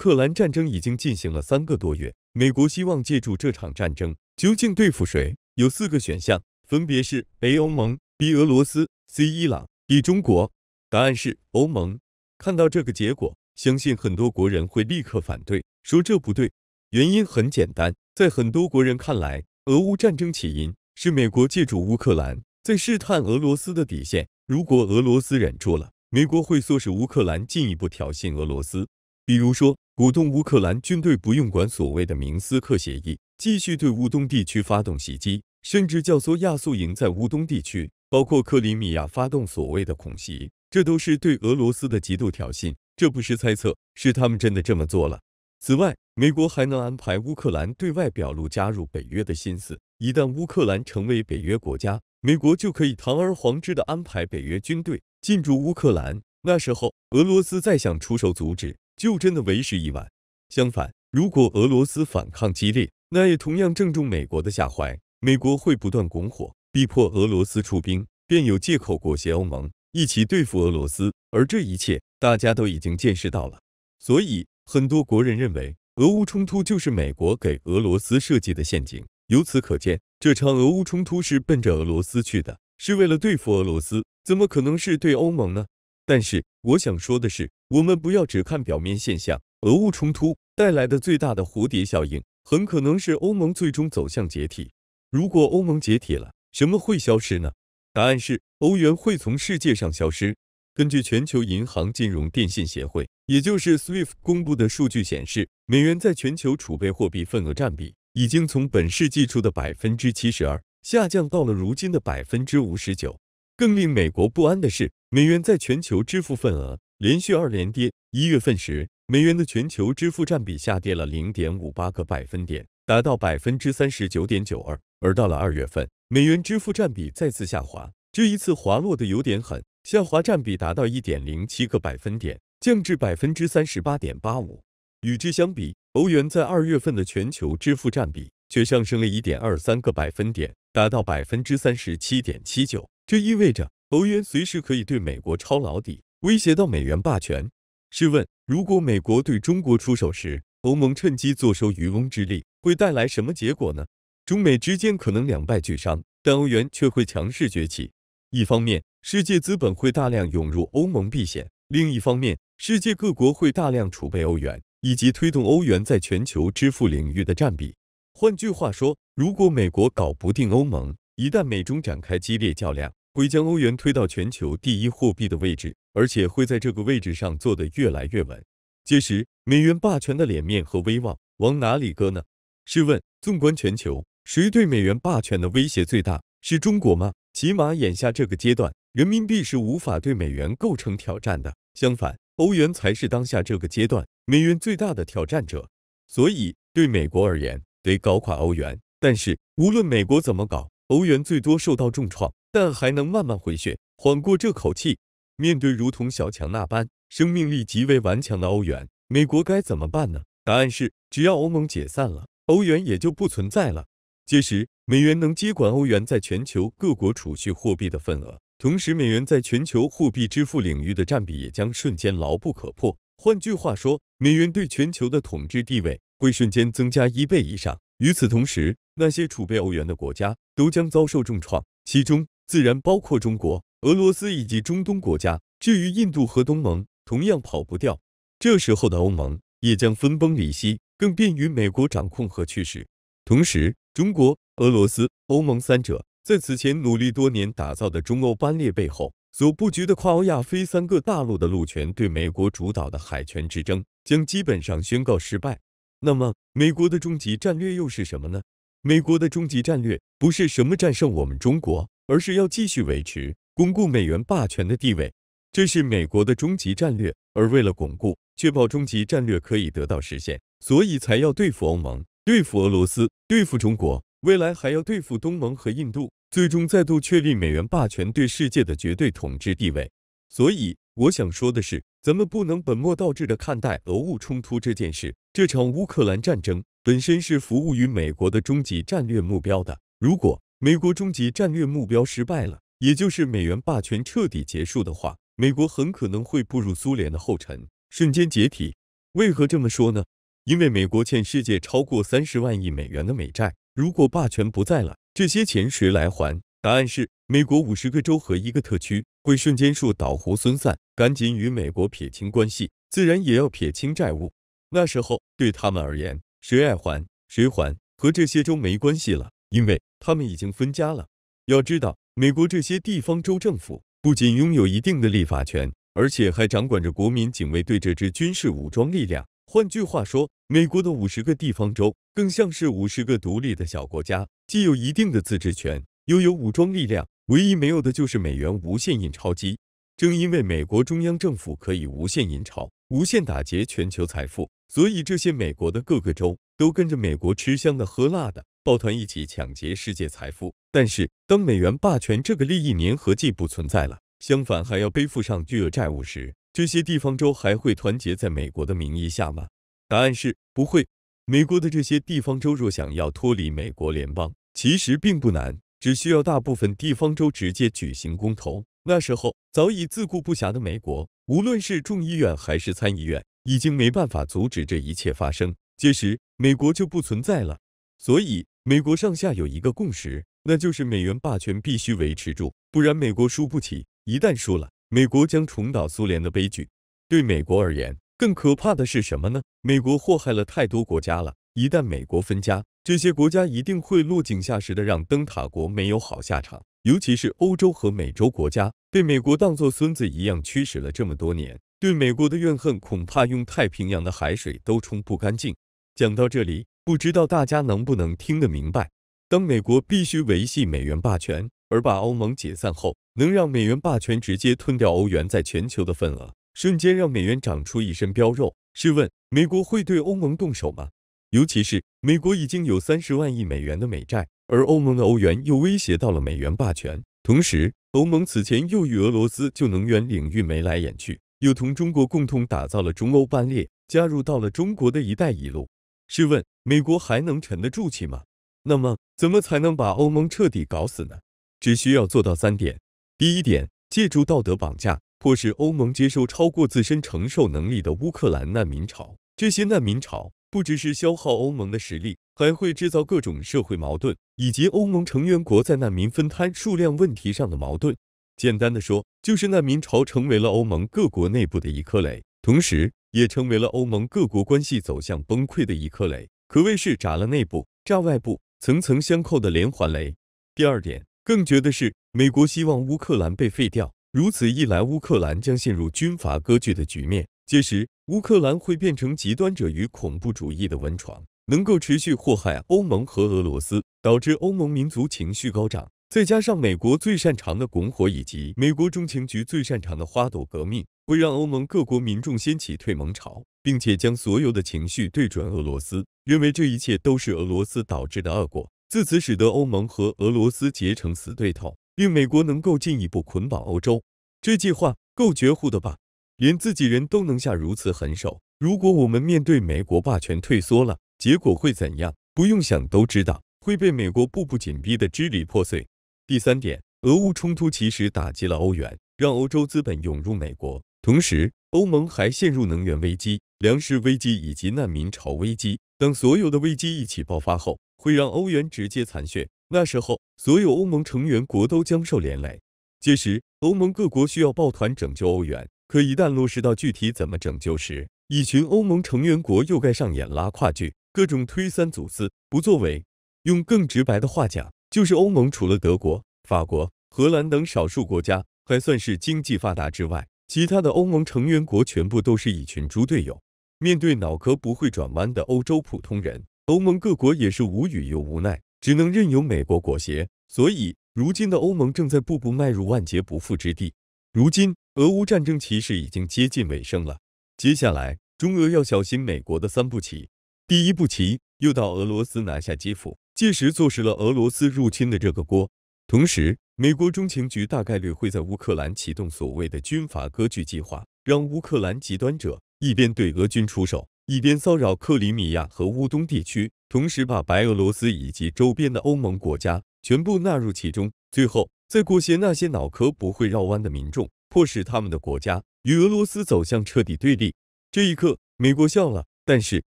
克兰战争已经进行了三个多月，美国希望借助这场战争，究竟对付谁？有四个选项，分别是 A 欧盟、B 俄罗斯、C 伊朗、D 中国。答案是欧盟。看到这个结果，相信很多国人会立刻反对，说这不对。原因很简单，在很多国人看来，俄乌战争起因是美国借助乌克兰在试探俄罗斯的底线。如果俄罗斯忍住了，美国会唆使乌克兰进一步挑衅俄罗斯，比如说。鼓动乌克兰军队不用管所谓的明斯克协议，继续对乌东地区发动袭击，甚至教唆亚速营在乌东地区，包括克里米亚发动所谓的恐袭，这都是对俄罗斯的极度挑衅。这不是猜测，是他们真的这么做了。此外，美国还能安排乌克兰对外表露加入北约的心思。一旦乌克兰成为北约国家，美国就可以堂而皇之的安排北约军队进驻乌克兰。那时候，俄罗斯再想出手阻止。就真的为时已晚。相反，如果俄罗斯反抗激烈，那也同样正中美国的下怀。美国会不断拱火，逼迫俄罗斯出兵，便有借口裹挟欧盟一起对付俄罗斯。而这一切，大家都已经见识到了。所以，很多国人认为，俄乌冲突就是美国给俄罗斯设计的陷阱。由此可见，这场俄乌冲突是奔着俄罗斯去的，是为了对付俄罗斯，怎么可能是对欧盟呢？但是，我想说的是。我们不要只看表面现象，俄乌冲突带来的最大的蝴蝶效应，很可能是欧盟最终走向解体。如果欧盟解体了，什么会消失呢？答案是欧元会从世界上消失。根据全球银行金融电信协会，也就是 SWIFT 公布的数据显示，美元在全球储备货币份额占比已经从本世纪初的百分之七十二下降到了如今的百分之五十九。更令美国不安的是，美元在全球支付份额。连续二连跌，一月份时美元的全球支付占比下跌了零点五八个百分点，达到百分之三十九点九二。而到了二月份，美元支付占比再次下滑，这一次滑落的有点狠，下滑占比达到一点零七个百分点，降至百分之三十八点八五。与之相比，欧元在二月份的全球支付占比却上升了一点二三个百分点，达到百分之三十七点七九。这意味着欧元随时可以对美国抄老底。威胁到美元霸权。试问，如果美国对中国出手时，欧盟趁机坐收渔翁之利，会带来什么结果呢？中美之间可能两败俱伤，但欧元却会强势崛起。一方面，世界资本会大量涌入欧盟避险；另一方面，世界各国会大量储备欧元，以及推动欧元在全球支付领域的占比。换句话说，如果美国搞不定欧盟，一旦美中展开激烈较量，会将欧元推到全球第一货币的位置，而且会在这个位置上做得越来越稳。届时，美元霸权的脸面和威望往哪里搁呢？试问，纵观全球，谁对美元霸权的威胁最大？是中国吗？起码眼下这个阶段，人民币是无法对美元构成挑战的。相反，欧元才是当下这个阶段美元最大的挑战者。所以，对美国而言，得搞垮欧元。但是，无论美国怎么搞。欧元最多受到重创，但还能慢慢回血，缓过这口气。面对如同小强那般生命力极为顽强的欧元，美国该怎么办呢？答案是，只要欧盟解散了，欧元也就不存在了。届时，美元能接管欧元在全球各国储蓄货币的份额，同时美元在全球货币支付领域的占比也将瞬间牢不可破。换句话说，美元对全球的统治地位会瞬间增加一倍以上。与此同时，那些储备欧元的国家都将遭受重创，其中自然包括中国、俄罗斯以及中东国家。至于印度和东盟，同样跑不掉。这时候的欧盟也将分崩离析，更便于美国掌控和驱使。同时，中国、俄罗斯、欧盟三者在此前努力多年打造的中欧班列背后所布局的跨欧亚非三个大陆的陆权，对美国主导的海权之争将基本上宣告失败。那么，美国的终极战略又是什么呢？美国的终极战略不是什么战胜我们中国，而是要继续维持巩固美元霸权的地位，这是美国的终极战略。而为了巩固、确保终极战略可以得到实现，所以才要对付欧盟、对付俄罗斯、对付中国，未来还要对付东盟和印度，最终再度确立美元霸权对世界的绝对统治地位。所以，我想说的是，咱们不能本末倒置的看待俄乌冲突这件事，这场乌克兰战争。本身是服务于美国的终极战略目标的。如果美国终极战略目标失败了，也就是美元霸权彻底结束的话，美国很可能会步入苏联的后尘，瞬间解体。为何这么说呢？因为美国欠世界超过三十万亿美元的美债，如果霸权不在了，这些钱谁来还？答案是，美国五十个州和一个特区会瞬间树倒猢狲散，赶紧与美国撇清关系，自然也要撇清债务。那时候对他们而言，谁爱还谁还，和这些州没关系了，因为他们已经分家了。要知道，美国这些地方州政府不仅拥有一定的立法权，而且还掌管着国民警卫队这支军事武装力量。换句话说，美国的五十个地方州更像是五十个独立的小国家，既有一定的自治权，又有武装力量，唯一没有的就是美元无限印钞机。正因为美国中央政府可以无限印钞。无限打劫全球财富，所以这些美国的各个州都跟着美国吃香的喝辣的，抱团一起抢劫世界财富。但是，当美元霸权这个利益粘合剂不存在了，相反还要背负上巨额债务时，这些地方州还会团结在美国的名义下吗？答案是不会。美国的这些地方州若想要脱离美国联邦，其实并不难，只需要大部分地方州直接举行公投。那时候早已自顾不暇的美国，无论是众议院还是参议院，已经没办法阻止这一切发生。届时，美国就不存在了。所以，美国上下有一个共识，那就是美元霸权必须维持住，不然美国输不起。一旦输了，美国将重蹈苏联的悲剧。对美国而言，更可怕的是什么呢？美国祸害了太多国家了，一旦美国分家，这些国家一定会落井下石的，让灯塔国没有好下场。尤其是欧洲和美洲国家被美国当做孙子一样驱使了这么多年，对美国的怨恨恐怕用太平洋的海水都冲不干净。讲到这里，不知道大家能不能听得明白？当美国必须维系美元霸权，而把欧盟解散后，能让美元霸权直接吞掉欧元在全球的份额，瞬间让美元长出一身膘肉。试问，美国会对欧盟动手吗？尤其是美国已经有三十万亿美元的美债，而欧盟的欧元又威胁到了美元霸权。同时，欧盟此前又与俄罗斯就能源领域眉来眼去，又同中国共同打造了中欧班列，加入到了中国的一带一路。试问，美国还能沉得住气吗？那么，怎么才能把欧盟彻底搞死呢？只需要做到三点：第一点，借助道德绑架，迫使欧盟接受超过自身承受能力的乌克兰难民潮；这些难民潮。不只是消耗欧盟的实力，还会制造各种社会矛盾，以及欧盟成员国在难民分摊数量问题上的矛盾。简单的说，就是难民潮成为了欧盟各国内部的一颗雷，同时也成为了欧盟各国关系走向崩溃的一颗雷，可谓是炸了内部，炸外部，层层相扣的连环雷。第二点，更绝的是，美国希望乌克兰被废掉，如此一来，乌克兰将陷入军阀割据的局面。届时，乌克兰会变成极端者与恐怖主义的温床，能够持续祸害欧盟和俄罗斯，导致欧盟民族情绪高涨。再加上美国最擅长的拱火，以及美国中情局最擅长的花朵革命，会让欧盟各国民众掀起退盟潮，并且将所有的情绪对准俄罗斯，认为这一切都是俄罗斯导致的恶果。自此，使得欧盟和俄罗斯结成死对头，令美国能够进一步捆绑欧洲。这计划够绝户的吧？连自己人都能下如此狠手，如果我们面对美国霸权退缩了，结果会怎样？不用想都知道，会被美国步步紧逼的支离破碎。第三点，俄乌冲突其实打击了欧元，让欧洲资本涌入美国，同时欧盟还陷入能源危机、粮食危机以及难民潮危机等所有的危机一起爆发后，会让欧元直接残血。那时候，所有欧盟成员国都将受连累，届时欧盟各国需要抱团拯救欧元。可一旦落实到具体怎么拯救时，一群欧盟成员国又该上演拉胯剧，各种推三阻四、不作为。用更直白的话讲，就是欧盟除了德国、法国、荷兰等少数国家还算是经济发达之外，其他的欧盟成员国全部都是一群猪队友。面对脑壳不会转弯的欧洲普通人，欧盟各国也是无语又无奈，只能任由美国裹挟。所以，如今的欧盟正在步步迈入万劫不复之地。如今。俄乌战争其实已经接近尾声了，接下来中俄要小心美国的三步棋。第一步棋又到俄罗斯拿下基辅，届时坐实了俄罗斯入侵的这个锅。同时，美国中情局大概率会在乌克兰启动所谓的“军阀割据”计划，让乌克兰极端者一边对俄军出手，一边骚扰克里米亚和乌东地区，同时把白俄罗斯以及周边的欧盟国家全部纳入其中，最后再裹挟那些脑壳不会绕弯的民众。迫使他们的国家与俄罗斯走向彻底对立。这一刻，美国笑了，但是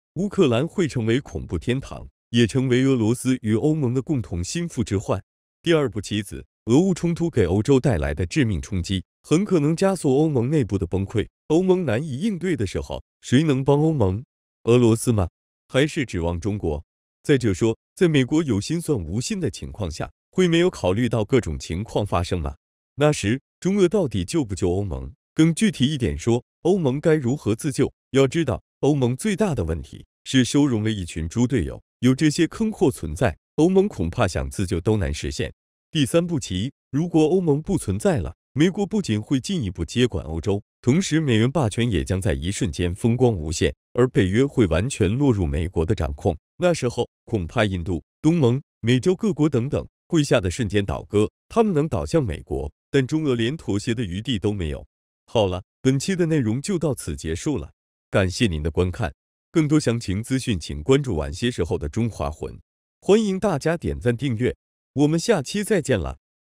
乌克兰会成为恐怖天堂，也成为俄罗斯与欧盟的共同心腹之患。第二步棋子，俄乌冲突给欧洲带来的致命冲击，很可能加速欧盟内部的崩溃。欧盟难以应对的时候，谁能帮欧盟？俄罗斯吗？还是指望中国？再者说，在美国有心算无心的情况下，会没有考虑到各种情况发生吗？那时。中俄到底救不救欧盟？更具体一点说，欧盟该如何自救？要知道，欧盟最大的问题是收容了一群猪队友，有这些坑货存在，欧盟恐怕想自救都难实现。第三步棋，如果欧盟不存在了，美国不仅会进一步接管欧洲，同时美元霸权也将在一瞬间风光无限，而北约会完全落入美国的掌控。那时候，恐怕印度、东盟、美洲各国等等会吓得瞬间倒戈，他们能倒向美国？但中俄连妥协的余地都没有。好了，本期的内容就到此结束了，感谢您的观看。更多详情资讯，请关注晚些时候的《中华魂》。欢迎大家点赞订阅，我们下期再见了。